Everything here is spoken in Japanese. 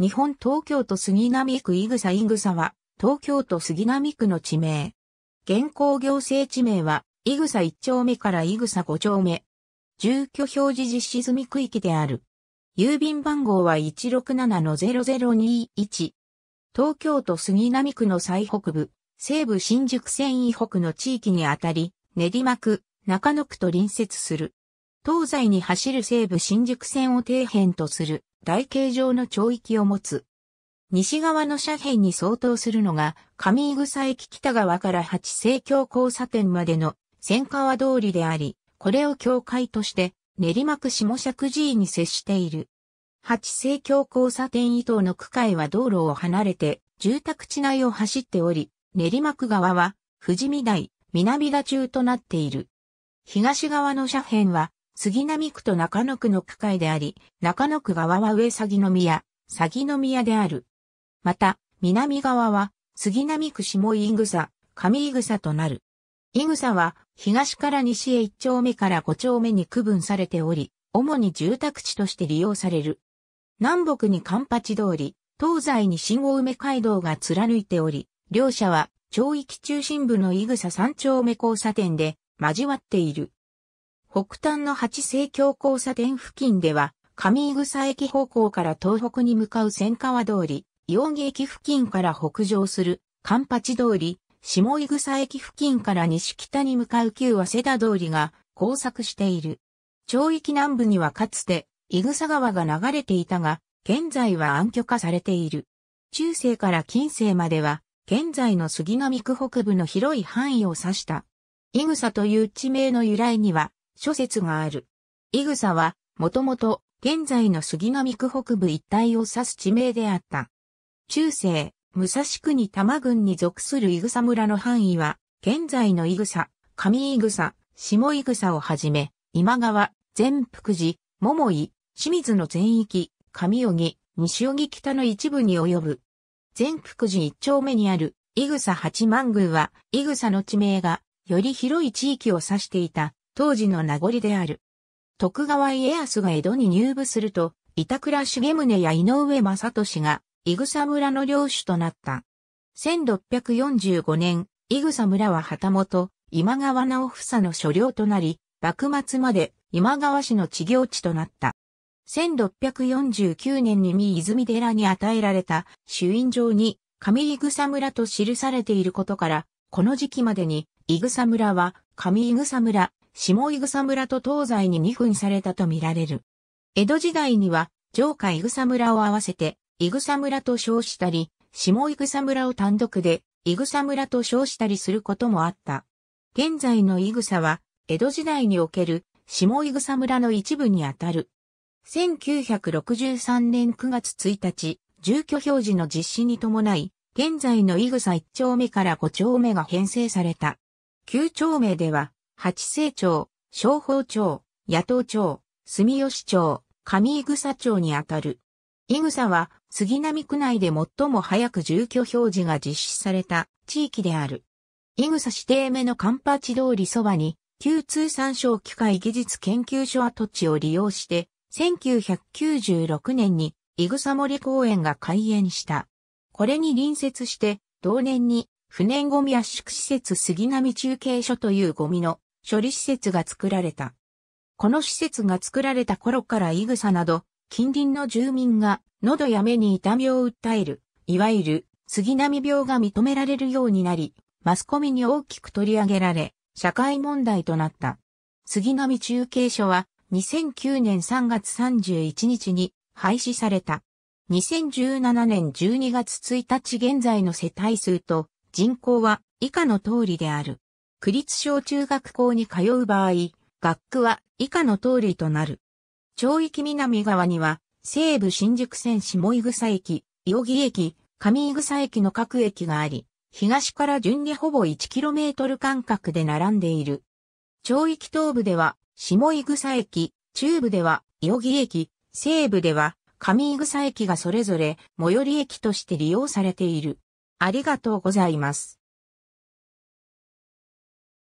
日本東京都杉並区イグサイグサは、東京都杉並区の地名。現行行政地名は、イグサ1丁目からイグサ5丁目。住居表示実施済み区域である。郵便番号は167-0021。東京都杉並区の最北部、西部新宿線以北の地域にあたり、練馬区、中野区と隣接する。東西に走る西武新宿線を底辺とする台形状の町域を持つ。西側の斜辺に相当するのが、上井草駅北側から八西京交差点までの千川通りであり、これを境界として練馬区下尺寺に接している。八西京交差点以東の区界は道路を離れて住宅地内を走っており、練馬区側は富士見台、南田中となっている。東側の斜辺は杉並区と中野区の区会であり、中野区側は上鷺宮、鷺宮である。また、南側は、杉並区下井草、上井草となる。井草は、東から西へ1丁目から5丁目に区分されており、主に住宅地として利用される。南北に環八通り、東西に新大梅街道が貫いており、両者は、町域中心部の井草三丁目交差点で交わっている。北端の八西京交差点付近では、上井草駅方向から東北に向かう千川通り、陽木駅付近から北上する、関八通り、下井草駅付近から西北に向かう旧早稲田通りが交錯している。町域南部にはかつて、井草川が流れていたが、現在は暗渠化されている。中世から近世までは、現在の杉並区北部の広い範囲を指した。井草という地名の由来には、諸説がある。イグサは、もともと、現在の杉並区北部一帯を指す地名であった。中世、武蔵国玉郡に属するイグサ村の範囲は、現在のイグサ、上イグサ、下イグサをはじめ、今川、全福寺、桃井、清水の全域、上尾木、西尾木北の一部に及ぶ。全福寺一丁目にある、イグサ八幡宮は、イグサの地名が、より広い地域を指していた、当時の名残である。徳川家康が江戸に入部すると、板倉重宗や井上正俊が、い草村の領主となった。1645年、い草村は旗本、今川直房の所領となり、幕末まで今川氏の地業地となった。1649年に三泉寺に与えられた主印状に上い草村と記されていることから、この時期までにい草村は上い草村、下井草村と東西に二分されたとみられる。江戸時代には、上下井草村を合わせて、井草村と称したり、下井草村を単独で、井草村と称したりすることもあった。現在の井草は、江戸時代における下井草村の一部にあたる。1963年9月1日、住居表示の実施に伴い、現在の井草1丁目から5丁目が編成された。9丁目では、八成町、商法町、野党町、住吉町、上井草町にあたる。井草は杉並区内で最も早く住居表示が実施された地域である。井草指定目のカンパチ通りそばに、旧通産省機械技術研究所跡地を利用して、1996年に井草森公園が開園した。これに隣接して、同年に不燃ゴミ圧縮施設杉並中継所というゴミの処理施設が作られた。この施設が作られた頃からイグサなど、近隣の住民が喉や目に痛みを訴える、いわゆる杉並病が認められるようになり、マスコミに大きく取り上げられ、社会問題となった。杉並中継所は2009年3月31日に廃止された。2017年12月1日現在の世帯数と人口は以下の通りである。区立小中学校に通う場合、学区は以下の通りとなる。町域南側には、西武新宿線下井草駅、伊予木駅、上井草駅の各駅があり、東から順にほぼ 1km 間隔で並んでいる。町域東部では、下井草駅、中部では、伊予木駅、西部では、上井草駅がそれぞれ、最寄り駅として利用されている。ありがとうございます。